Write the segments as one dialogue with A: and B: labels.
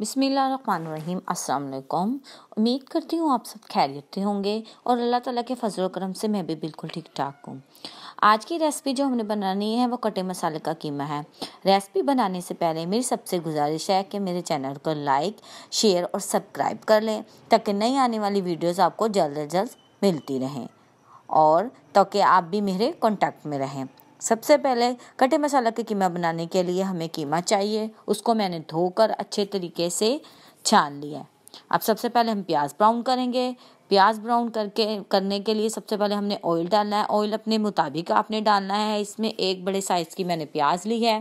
A: बसमीम अल्लाम उम्मीद करती हूँ आप सब खैरियत होंगे और अल्लाह ताला के फजल करम से मैं भी बिल्कुल ठीक ठाक हूँ आज की रेसिपी जो हमने बनानी है वो कटे मसाले का कीमा है रेसिपी बनाने से पहले मेरी सबसे गुजारिश है कि मेरे चैनल को लाइक शेयर और सब्सक्राइब कर लें ताकि नई आने वाली वीडियोज़ आपको जल्द अज जल्द मिलती रहें और तो कि आप भी मेरे कॉन्टैक्ट में रहें सबसे पहले कटे मसाला का कीमा बनाने के लिए हमें कीमा चाहिए उसको मैंने धोकर अच्छे तरीके से छान लिया अब सबसे पहले हम प्याज ब्राउन करेंगे प्याज ब्राउन करके करने के लिए सबसे पहले हमने ऑयल डालना है ऑयल अपने मुताबिक आपने डालना है इसमें एक बड़े साइज़ की मैंने प्याज ली है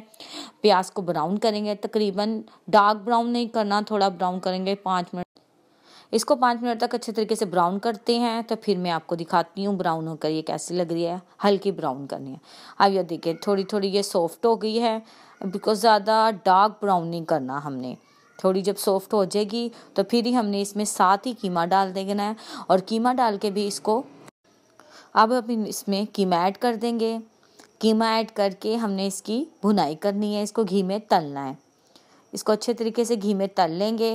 A: प्याज को ब्राउन करेंगे तकरीबन डार्क ब्राउन नहीं करना थोड़ा ब्राउन करेंगे पाँच मिनट इसको पाँच मिनट तक अच्छे तरीके से ब्राउन करते हैं तो फिर मैं आपको दिखाती हूँ ब्राउन होकर ये कैसी लग रही है हल्की ब्राउन करनी है अब यह देखिए थोड़ी थोड़ी ये सॉफ्ट हो गई है बिकॉज ज़्यादा डार्क ब्राउन नहीं करना हमने थोड़ी जब सॉफ्ट हो जाएगी तो फिर ही हमने इसमें साथ ही कीमा डाल देना है और कीमा डाल के भी इसको अब हम इसमें कीमा ऐड कर देंगे कीमा ऐड करके हमने इसकी भुनाई करनी है इसको घी में तलना है इसको अच्छे तरीके से घी में तल लेंगे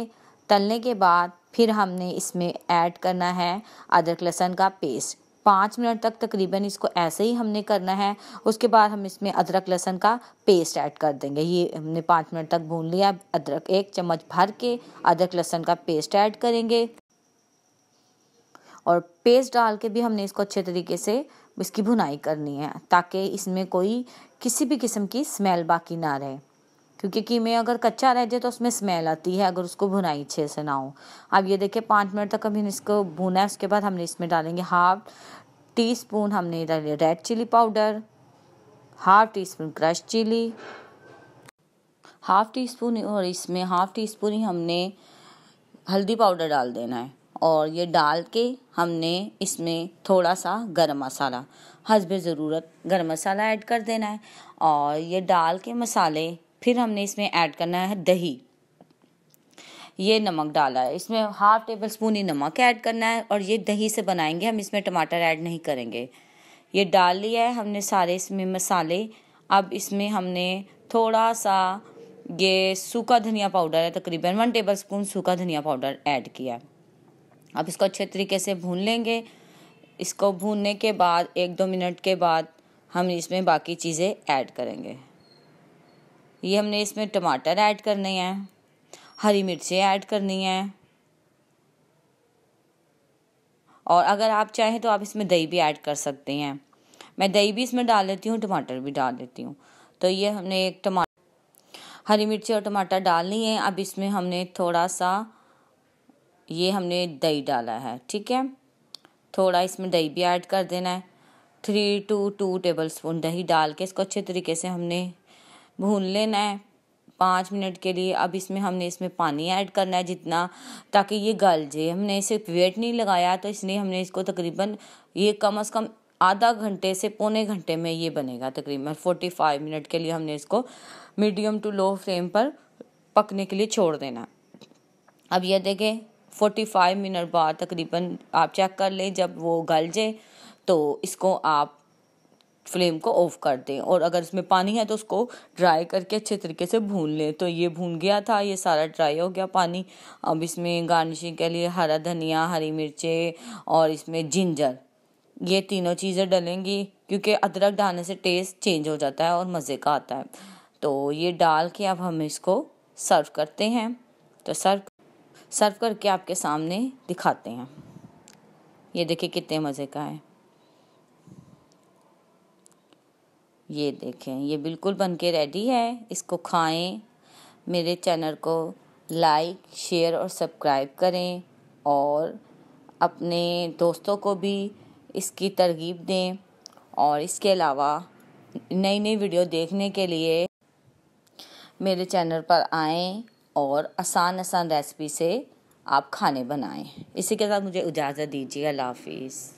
A: तलने के बाद फिर हमने इसमें ऐड करना है अदरक लहसुन का पेस्ट पाँच मिनट तक तकरीबन इसको ऐसे ही हमने करना है उसके बाद हम इसमें अदरक लहसुन का पेस्ट ऐड कर देंगे ये हमने पाँच मिनट तक भून लिया अदरक एक चम्मच भर के अदरक लहसुन का पेस्ट ऐड करेंगे और पेस्ट डाल के भी हमने इसको अच्छे तरीके से इसकी भुनाई करनी है ताकि इसमें कोई किसी भी किस्म की स्मेल बाकी ना रहे क्योंकि कीमे अगर कच्चा रह जाए तो उसमें स्मेल आती है अगर उसको भुनाई अच्छे से ना हो अब ये देखिए पाँच मिनट तक अभी इसको भुना है उसके बाद हमने इसमें डालेंगे हाफ टी स्पून हमने डाले red chilli powder half teaspoon crush chilli half teaspoon और इसमें हाफ टी स्पून ही हमने हल्दी पाउडर डाल देना है और ये डाल के हमने इसमें थोड़ा सा गरम मसाला हसब ज़रूरत गरम मसाला ऐड कर देना है और ये डाल के मसाले फिर हमने इसमें ऐड करना है दही ये नमक डाला है इसमें हाफ टेबल स्पून ही नमक ऐड करना है और ये दही से बनाएंगे हम इसमें टमाटर ऐड नहीं करेंगे ये डाल लिया है हमने सारे इसमें मसाले अब इसमें हमने थोड़ा सा ये सूखा धनिया पाउडर है तकरीबन वन टेबल स्पून सूखा धनिया पाउडर ऐड किया है अब इसको अच्छे तरीके से भून लेंगे इसको भूनने के बाद एक दो मिनट के बाद हम इसमें बाकी चीज़ें ऐड करेंगे ये हमने इसमें टमाटर ऐड करने हैं हरी मिर्चें ऐड करनी हैं और अगर आप चाहें तो आप इसमें दही भी ऐड कर सकते हैं मैं दही भी इसमें डाल लेती हूँ टमाटर भी डाल लेती हूँ तो ये हमने एक टमाटर हरी मिर्ची और टमाटर डालनी है अब इसमें हमने थोड़ा सा ये हमने दही डाला है ठीक है थोड़ा इसमें दही भी ऐड कर देना है three to two tablespoon दही डाल के इसको अच्छे तरीके से हमने भून लेना है पाँच मिनट के लिए अब इसमें हमने इसमें पानी ऐड करना है जितना ताकि ये गल जाए हमने इसे वेट नहीं लगाया तो इसलिए हमने इसको तकरीबन ये कम अज़ कम आधा घंटे से पौने घंटे में ये बनेगा तकरीबन फोर्टी फाइव मिनट के लिए हमने इसको मीडियम टू लो फ्लेम पर पकने के लिए छोड़ देना अब यह देखें फोर्टी फाइव मिनट बाद तकरीबन आप चेक कर लें जब वो गल जाए तो इसको आप फ्लेम को ऑफ कर दें और अगर इसमें पानी है तो उसको ड्राई करके अच्छे तरीके से भून लें तो ये भून गया था ये सारा ड्राई हो गया पानी अब इसमें गार्निशिंग के लिए हरा धनिया हरी मिर्चें और इसमें जिंजर ये तीनों चीज़ें डलेंगी क्योंकि अदरक डालने से टेस्ट चेंज हो जाता है और मज़े का आता है तो ये डाल के अब हम इसको सर्व करते हैं तो सर्व सर्व करके आपके सामने दिखाते हैं ये देखिए कितने मज़े का है ये देखें ये बिल्कुल बन के रेडी है इसको खाएं मेरे चैनल को लाइक शेयर और सब्सक्राइब करें और अपने दोस्तों को भी इसकी तरगीब दें और इसके अलावा नई नई वीडियो देखने के लिए मेरे चैनल पर आएं और आसान आसान रेसिपी से आप खाने बनाएं इसी के साथ मुझे इजाज़त दीजिए अल्लाह हाफिज़